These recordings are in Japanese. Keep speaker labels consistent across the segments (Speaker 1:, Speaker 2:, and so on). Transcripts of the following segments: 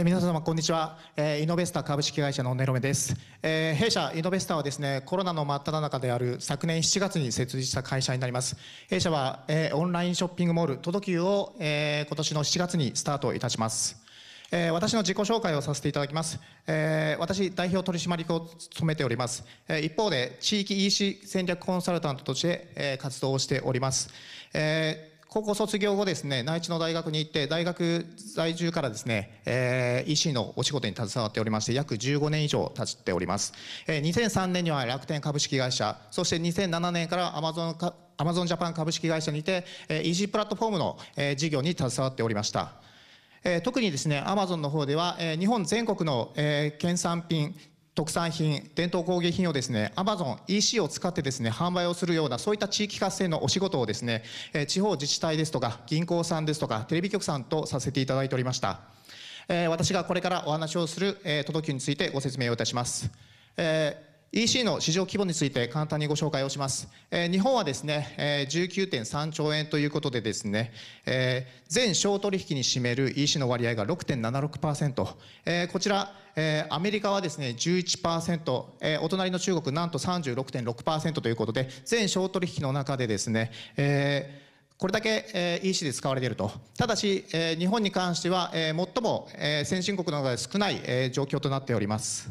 Speaker 1: えー、皆様こんにちは、えー、イノベスタ株式会社のネロメです、えー、弊社イノベスタはですねコロナの真っ只中である昨年7月に設立した会社になります弊社は、えー、オンラインショッピングモールトドキューを、えー、今年の7月にスタートいたしますえー、私の自己紹介をさせていただきます。えー、私、代表取締役を務めております。えー、一方で、地域 EC 戦略コンサルタントとして、え活動をしております。え高校卒業後ですね、内地の大学に行って、大学在住からですね、えー、EC のお仕事に携わっておりまして、約15年以上経っております。えー、2003年には楽天株式会社、そして2007年からアマゾンアマゾンジャパン株式会社にて、えー、イージープラットフォームの、えー、事業に携わっておりました。えー、特にですね、アマゾンの方では、えー、日本全国の、えー、県産品、特産品、伝統工芸品をですね、Amazon EC を使ってですね、販売をするような、そういった地域活性のお仕事をですね、地方自治体ですとか、銀行さんですとか、テレビ局さんとさせていただいておりました。私がこれからお話をするえ道についてご説明をいたします。EC の市場規模について簡単にご紹介をします。えー、日本はですね、えー、19.3兆円ということでですね、えー、全商取引に占める EC の割合が6.76%、えー、こちら、えー、アメリカはですね11%、えー、お隣の中国なんと36.6%ということで全商取引の中でですね、えー、これだけ、EC で使われていると。ただし、日本に関しては、最も、先進国の中で少ない、状況となっております。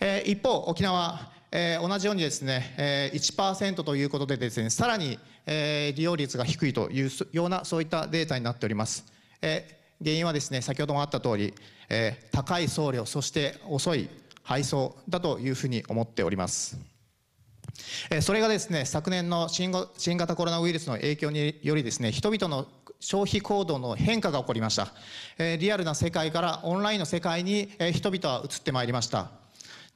Speaker 1: えー、一方、沖縄、えー、同じようにですね、えー、1%ということでですね、さらに、えー、利用率が低いというような、そういったデータになっております。えー、原因はですね、先ほどもあった通り、えー、高い送料、そして遅い配送だというふうに思っております。えー、それがですね、昨年の新新型コロナウイルスの影響によりですね、人々の消費行動の変化が起こりました。えー、リアルな世界からオンラインの世界に、えー、人々は移ってまいりました。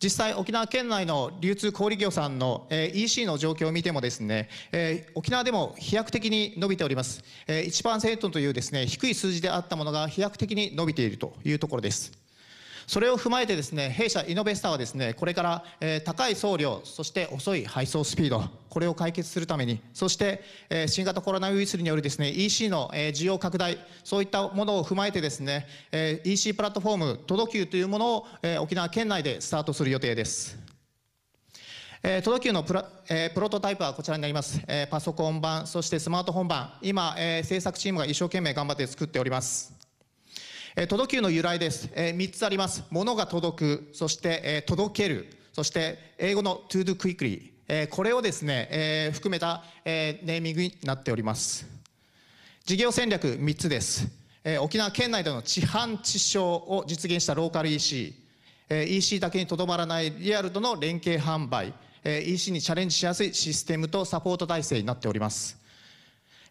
Speaker 1: 実際沖縄県内の流通小売業さんの、え EC の状況を見てもですね、え沖縄でも飛躍的に伸びております、え1%というですね低い数字であったものが飛躍的に伸びているというところですそれを踏まえてですね、弊社イノベスタはですね、これから、えー、高い送料、そして遅い配送スピード、これを解決するために、そして、えー、新型コロナウイルスによるですね、EC の、えー、需要拡大、そういったものを踏まえてですね、えー、EC プラットフォーム、都どきというものを、えー、沖縄県内でスタートする予定です。えー、都道のプラ、えー、プロトタイプはこちらになります、えー、パソコン版そしてスマートフォン版今、えー、制作チームが一生懸命頑張って作っておりますえー、届くの由来です、えー、3つあります物が届くそして、えー、届けるそして英語の to do quickly、えー、これをですね、えー、含めた、えー、ネーミングになっております事業戦略3つです、えー、沖縄県内での地販地消を実現したローカル EC、え EC だけにとどまらないリアルとの連携販売、え EC にチャレンジしやすいシステムとサポート体制になっております、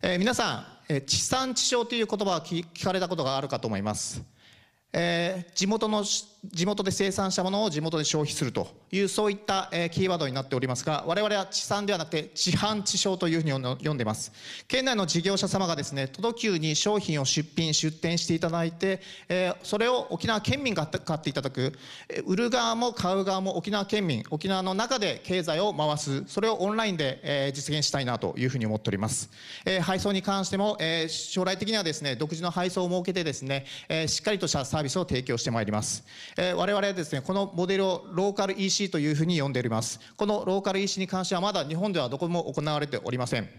Speaker 1: え皆さん地産地消という言葉は聞かれたことがあるかと思います。えー、地元の、地元で生産したものを地元で消費するという、そういった、えー、キーワードになっておりますが、我々は地産ではなくて、地販地消というふうに呼んでます。県内の事業者様がですね、都度急に商品を出品、出店していただいて、えー、それを沖縄県民が買っていただく、売る側も買う側も沖縄県民、沖縄の中で経済を回す、それをオンラインで、えー、実現したいなというふうに思っております。えー、配送に関しても、えー、将来的にはですね、独自の配送を設けてですね、えー、しっかりとしたービスを提供してまいります。えー、我々はですね、このモデルをローカル EC というふうに呼んでおります。このローカル EC に関してはまだ日本ではどこも行われておりません。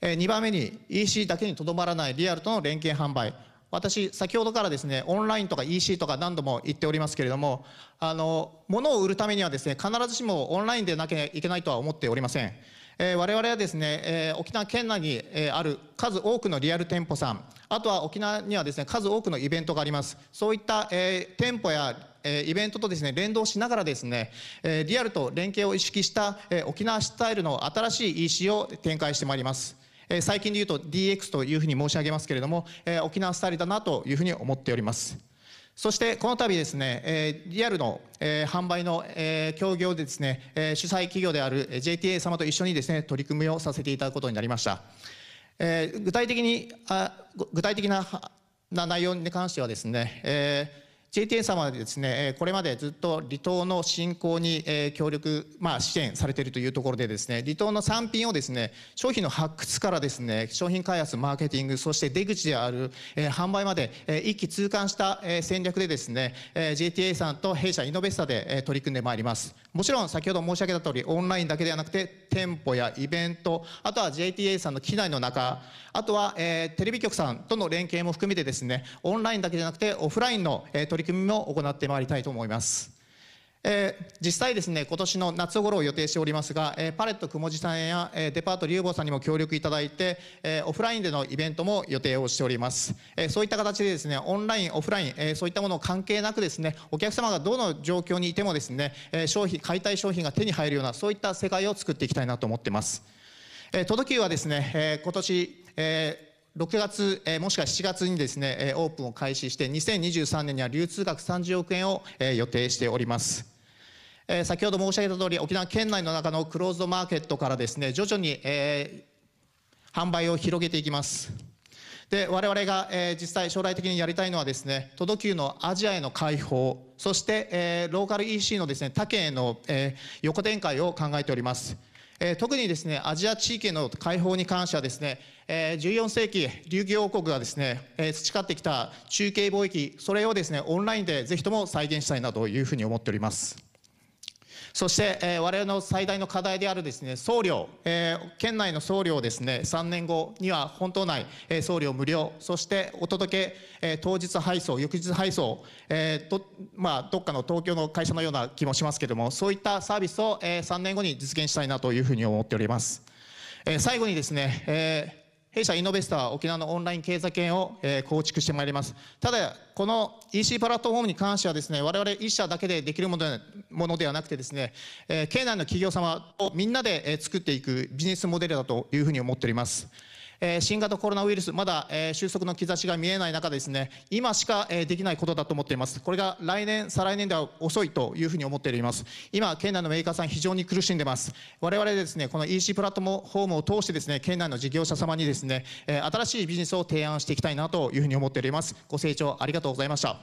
Speaker 1: えー、2番目に EC だけにとどまらないリアルとの連携販売。私、先ほどからですね、オンラインとか EC とか何度も言っておりますけれども、あの、物を売るためにはですね、必ずしもオンラインでなきゃいけないとは思っておりません。え我々はですね、え沖縄県内に、えある数多くのリアル店舗さんあとは沖縄にはですね数多くのイベントがありますそういった、え店舗や、えイベントとですね連動しながらですね、えリアルと連携を意識した、え沖縄スタイルの新しい EC を展開してまいります、え最近で言うと DX というふうに申し上げますけれども、え沖縄スタイルだなというふうに思っておりますそしてこの度ですね、えリアルの、え販売の、え協業でですね、え主催企業である JTA 様と一緒にですね、取り組みをさせていただくことになりました。え具体的にあ、具体的なな内容に関してはですね、えー JTA 様はですね、これまでずっと離島の振興に協力、まあ、支援されているというところでですね、離島の産品をですね、商品の発掘からですね、商品開発、マーケティング、そして出口である販売まで一気通貫した戦略でですね、JTA さんと弊社イノベスタで取り組んでまいります。もちろん先ほど申し上げた通り、オンラインだけではなくて、店舗やイベント、あとは JTA さんの機内の中、あとはテレビ局さんとの連携も含めてですね、オンラインだけじゃなくてオフラインの取り組み組みも行ってまいりたいと思います。えー、実際ですね、今年の夏頃を予定しておりますが、えー、パレットくもじさんや、えー、デパート竜坊さんにも協力いただいて、えオフラインでのイベントも予定をしております。えそういった形でですね、オンライン、オフライン、えそういったものを関係なくですね、お客様がどの状況にいてもですね、え商品、買いたい商品が手に入るような、そういった世界を作っていきたいなと思ってます。えー、届きはですね、え今年、え6月、えもしくは7月にですね、えオープンを開始して2023年には流通額30億円を、え予定しております。え先ほど申し上げた通り沖縄県内の中のクローズドマーケットからですね徐々に、え販売を広げていきます。で我々が、え実際将来的にやりたいのはですね都道府県のアジアへの開放そして、えローカル EC のですね他県への、え横展開を考えております。えー、特にですね、アジア地域への解放に関してはですね、えー、14世紀、琉球王国がですね、えー、培ってきた中継貿易、それをですね、オンラインでぜひとも再現したいなというふうに思っております。そして、えー、我々の最大の課題であるですね、送料、えー、県内の送料をですね、3年後には本島内、えー、送料無料、そしてお届け、えー、当日配送、翌日配送、えーとまあ、どっかの東京の会社のような気もしますけれども、そういったサービスを、えー、3年後に実現したいなというふうに思っております。えー、最後にですね、えー弊社イノベスター沖縄のオンライン経済圏を、え構築してまいります。ただ、この EC プラットフォームに関してはですね、我々1社だけでできるものではなくてですね、え県内の企業様をみんなで、え作っていくビジネスモデルだというふうに思っております。え新型コロナウイルス、まだ、え収束の兆しが見えない中ですね、今しか、えできないことだと思っています。これが来年、再来年では遅いというふうに思っています。今、県内のメーカーさん、非常に苦しんでます。我々ですね、この EC プラットフォームを通してですね、県内の事業者様にですね、え新しいビジネスを提案していきたいなというふうに思っております。ご清聴ありがとうございました。